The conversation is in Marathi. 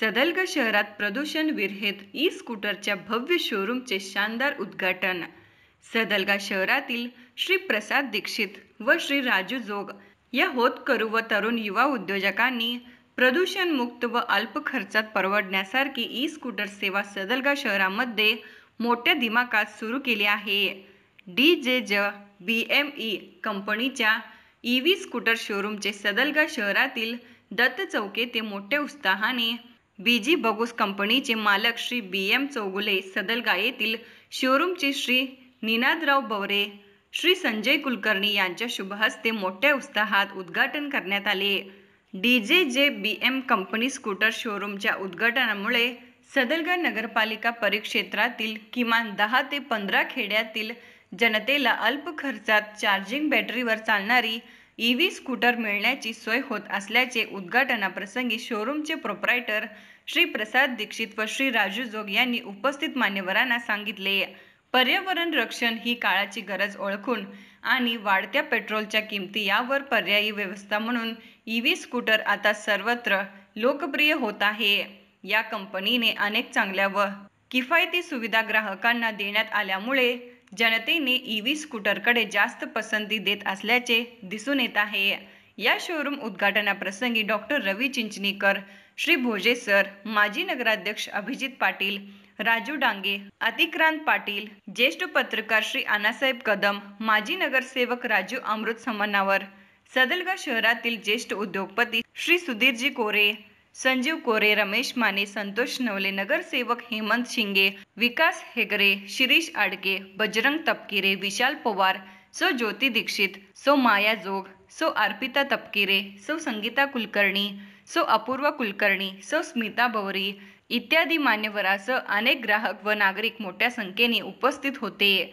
सदलग शहरात प्रदूषण विरहित ई स्कूटरच्या भव्य शोरूमचे शानदार उद्घाटन सदलगा शहरातील श्री प्रसाद दीक्षित व श्री राजू जोग या होतकरू व तरुण युवा उद्योजकांनी प्रदूषण मुक्त व अल्प खर्चात परवडण्यासारखी ई स्कूटर सेवा सदलगा शहरामध्ये मोठ्या दिमाकात सुरू केली आहे D J J B M E कंपनीच्या ई व्ही स्कूटर शोरूमचे सदलगा शहरातील दत्त चौके ते मोठ्या उत्साहाने बी जी बगूस कंपनीचे मालक श्री बी एम चौगुले सदलगा येथील शोरूमचे श्री निनादराव बवरे श्री संजय कुलकर्णी यांच्या शुभहस्ते मोठ्या उत्साहात उद्घाटन करण्यात आले D J J B M company scooter शोरूमच्या उद्घाटनामुळे सदलगा नगरपालिका परिक्षेत्रातील किमान दहा ते पंधरा खेड्यातील जनतेला अल्प खर्चात चार्जिंग बॅटरीवर चालणारी ई व्ही स्कूटर मिळण्याची सोय होत असल्याचे उद्घाटनाप्रसंगी शोरूमचे प्रोप्रायटर श्री प्रसाद दीक्षित व श्री राजू जोग यांनी उपस्थित मान्यवरांना सांगितले पर्यावरण रक्षण ही काळाची गरज ओळखून आणि वाढत्या पेट्रोलच्या किमती यावर पर्यायी व्यवस्था म्हणून ई व्ही स्कूटर आता सर्वत्र लोकप्रिय होत आहे या कंपनीने अनेक चांगल्या व किफायती सुविधा ग्राहकांना देण्यात आल्यामुळे जनतेने ई ईव्ही स्कूटरकडे जास्त पसंती देत असल्याचे दिसून येत आहे या शोरूम उद्घाटनाप्रसंगी डॉक्टर रवी चिंचणीकर श्री भोजे सर माजी नगराध्यक्ष अभिजित पाटील राजू डांगे अतिक्रांत पाटील ज्येष्ठ पत्रकार श्री अनासाहेब कदम माजी नगरसेवक राजू अमृत समनावर सदलगा शहरातील ज्येष्ठ उद्योगपती श्री सुधीरजी कोरे संजीव कोरे रमेश माने संतोष नवले नगरसेवक हेमंत शिंगे विकास हेगरे शिरीष आडके बजरंग तपकिरे विशाल पवार सो ज्योती दीक्षित सो माया जोग सो अर्पिता तपकिरे सो संगीता कुलकर्णी सो अपूर्व कुलकर्णी सो स्मिता बवरी इत्यादी मान्यवरासह अनेक ग्राहक व नागरिक मोठ्या संख्येने उपस्थित होते